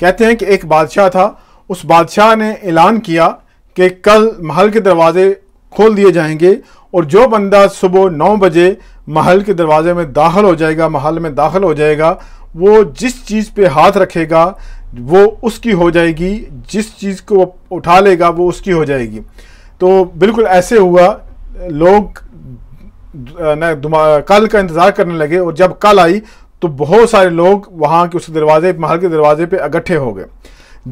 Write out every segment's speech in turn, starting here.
कहते हैं कि एक बादशाह था उस बादशाह ने ऐलान किया कि कल महल के दरवाज़े खोल दिए जाएंगे और जो बंदा सुबह नौ बजे महल के दरवाज़े में दाखिल हो जाएगा महल में दाखिल हो जाएगा वो जिस चीज़ पे हाथ रखेगा वो उसकी हो जाएगी जिस चीज़ को उठा लेगा वो उसकी हो जाएगी तो बिल्कुल ऐसे हुआ लोग कल का इंतज़ार करने लगे और जब कल आई तो बहुत सारे लोग वहाँ के उस दरवाजे महल के दरवाजे पे इकट्ठे हो गए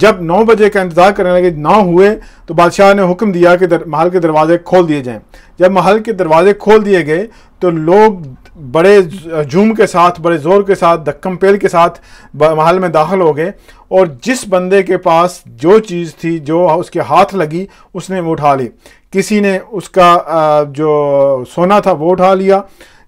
जब नौ बजे का इंतज़ार करने लगे ना हुए तो बादशाह ने हुक्म दिया कि दर, महल के दरवाजे खोल दिए जाएं जब महल के दरवाजे खोल दिए गए तो लोग बड़े जूम के साथ बड़े ज़ोर के साथ धक्कम पेल के साथ महल में दाखिल हो गए और जिस बंदे के पास जो चीज़ थी जो उसके हाथ लगी उसने वो उठा ली किसी ने उसका जो सोना था वो उठा लिया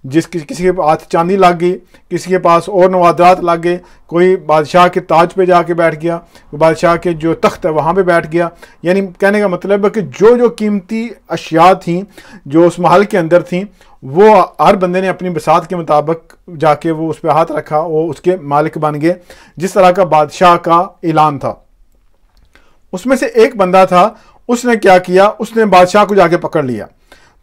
जिस कि, किसी के हाथ चांदी लग गई किसी के पास और नवादरात लग गए कोई बादशाह के ताज पे जाके बैठ गया कोई बादशाह के जो तख्त है वहाँ पे बैठ गया यानी कहने का मतलब है कि जो जो कीमती अशिया थी जो उस महल के अंदर थी वो हर बंदे ने अपनी बसात के मुताबिक जाके वो उस पर हाथ रखा वो उसके मालिक बन गए जिस तरह का बादशाह का ऐलान था उसमें से एक बंदा था उसने क्या किया उसने बादशाह को जाके पकड़ लिया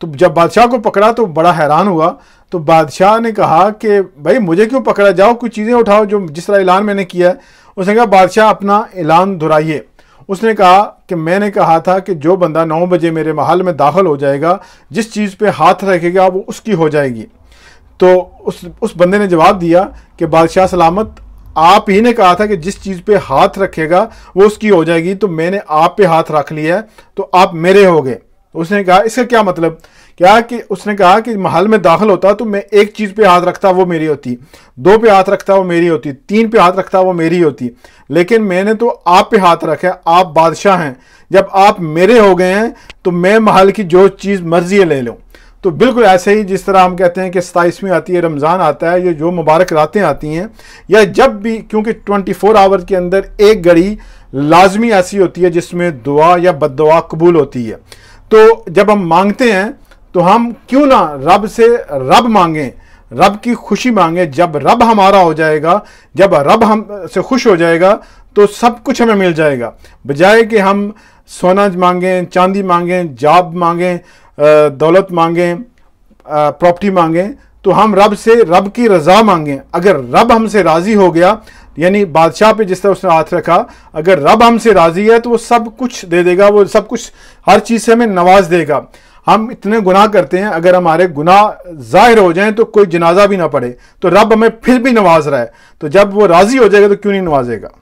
तो जब बादशाह को पकड़ा तो बड़ा हैरान हुआ तो बादशाह ने कहा कि भाई मुझे क्यों पकड़ा जाओ कुछ चीज़ें उठाओ जो जिस तरह ऐलान मैंने किया है उसने कहा बादशाह अपना ऐलान दोहराइए उसने कहा कि मैंने कहा था कि जो बंदा नौ बजे मेरे महल में दाखिल हो जाएगा जिस चीज़ पे हाथ रखेगा वो उसकी हो जाएगी तो उस उस बंदे ने जवाब दिया कि बादशाह सलामत आप ही ने कहा था कि जिस चीज़ पे हाथ रखेगा वो उसकी हो जाएगी तो मैंने आप पे हाथ रख लिया है तो आप मेरे हो गए उसने कहा इसका क्या मतलब क्या कि उसने कहा कि महल में दाखिल होता तो मैं एक चीज़ पे हाथ रखता वो मेरी होती दो पे हाथ रखता वो मेरी होती तीन पे हाथ रखता वो मेरी होती लेकिन मैंने तो आप पे हाथ रखा आप बादशाह हैं जब आप मेरे हो गए हैं तो मैं महल की जो चीज़ मर्जी ले लूँ तो बिल्कुल ऐसे ही जिस तरह हम कहते हैं कि सताईसवीं आती है रमज़ान आता है या जो मुबारक रातें आती हैं या जब भी क्योंकि 24 आवर के अंदर एक घड़ी लाजमी ऐसी होती है जिसमें दुआ या बद कबूल होती है तो जब हम मांगते हैं तो हम क्यों ना रब से रब मांगें रब की खुशी मांगे जब रब हमारा हो जाएगा जब रब हम से खुश हो जाएगा तो सब कुछ हमें मिल जाएगा बजाय कि हम सोना मांगें चांदी मांगें जॉब मांगें दौलत मांगें प्रॉपर्टी मांगें तो हम रब से रब की रज़ा मांगें अगर रब हमसे राज़ी हो गया यानी बादशाह पे जिस तरह उसने हाथ रखा अगर रब हमसे राज़ी है तो वो सब कुछ दे देगा वो सब कुछ हर चीज़ से हमें नवाज देगा हम इतने गुनाह करते हैं अगर हमारे गुनाह ज़ाहिर हो जाएं तो कोई जनाजा भी ना पड़े तो रब हमें फिर भी नवाज रहा है तो जब वो राज़ी हो जाएगा तो क्यों नहीं नवाजेगा